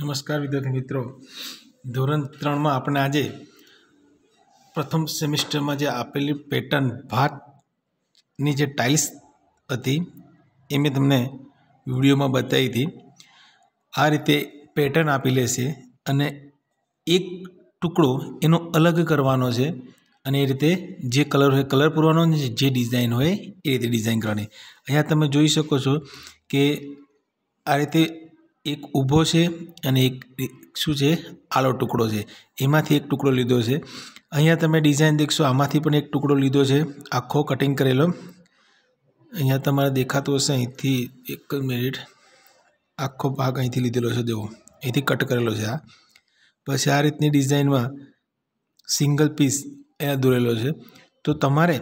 નમસ્કાર વિદ્યાર્થી મિત્રો ધોરણ ત્રણમાં આપણે આજે પ્રથમ સેમિસ્ટરમાં જે આપેલી પેટર્ન ભાતની જે ટાઇલ્સ હતી એ મેં તમને વિડીયોમાં બતાવી હતી આ રીતે પેટર્ન આપી લેશે અને એક ટુકડો એનો અલગ કરવાનો છે અને એ રીતે જે કલર હોય કલર પૂરવાનો જે ડિઝાઇન હોય એ રીતે ડિઝાઇન કરવાની અહીંયા તમે જોઈ શકો છો કે આ રીતે એક ઊભો છે અને એક શું છે આલો ટુકડો છે એમાંથી એક ટુકડો લીધો છે અહીંયા તમે ડિઝાઇન દેખશો આમાંથી પણ એક ટુકડો લીધો છે આખો કટિંગ કરેલો અહીંયા તમારે દેખાતું હશે અહીંથી એક મિનિટ આખો ભાગ અહીંથી લીધેલો છે દેવો અહીંથી કટ કરેલો છે આ પછી આ રીતની ડિઝાઇનમાં સિંગલ પીસ એ દોરેલો છે તો તમારે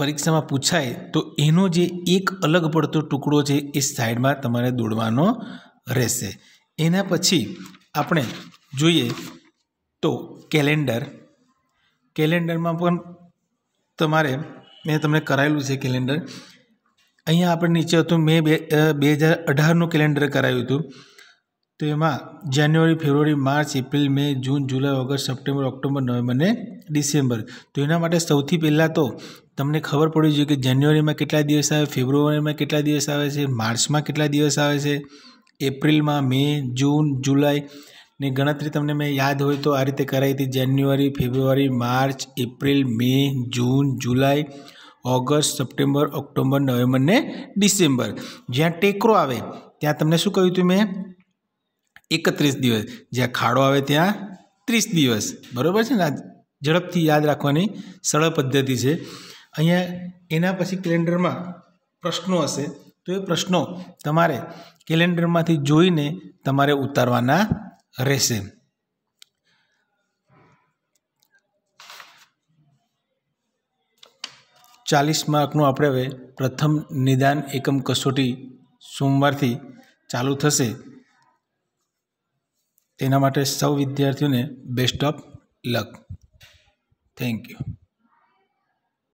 પરીક્ષામાં પૂછાય તો એનો જે એક અલગ પડતો ટુકડો છે એ સાઈડમાં તમારે દોડવાનો રહેશે એના પછી આપણે જોઈએ તો કેલેન્ડર કેલેન્ડરમાં પણ તમારે મેં તમને કરાયેલું છે કેલેન્ડર અહીંયા આપણે નીચે હતું મેં બે બે હજાર અઢારનું કેલેન્ડર કરાવ્યું હતું તો એમાં January February March April May June July August September October November ને ડિસેમ્બર તો એના માટે સૌથી પહેલાં તો તમને ખબર પડવી જોઈએ કે જાન્યુઆરીમાં કેટલા દિવસ આવે ફેબ્રુઆરીમાં કેટલા દિવસ આવે છે માર્ચમાં કેટલા દિવસ આવે છે એપ્રિલમાં મે જૂન જુલાઈ ની ગણતરી તમને મેં યાદ હોય તો આ રીતે કરાવી હતી January February March April May June July August September October November ને ડિસેમ્બર જ્યાં ટેકરો આવે ત્યાં તમને શું કહ્યું હતું મેં એકત્રીસ દિવસ જ્યાં ખાડો આવે ત્યાં ત્રીસ દિવસ બરાબર છે ને આ ઝડપથી યાદ રાખવાની સરળ પદ્ધતિ છે અહીંયા એના પછી કેલેન્ડરમાં પ્રશ્નો હશે તો એ પ્રશ્નો તમારે કેલેન્ડરમાંથી જોઈને તમારે ઉતારવાના રહેશે ચાલીસ માર્કનું આપણે હવે પ્રથમ નિદાન એકમ કસોટી સોમવારથી ચાલુ થશે તેના માટે સૌ વિદ્યાર્થીઓને best of luck thank you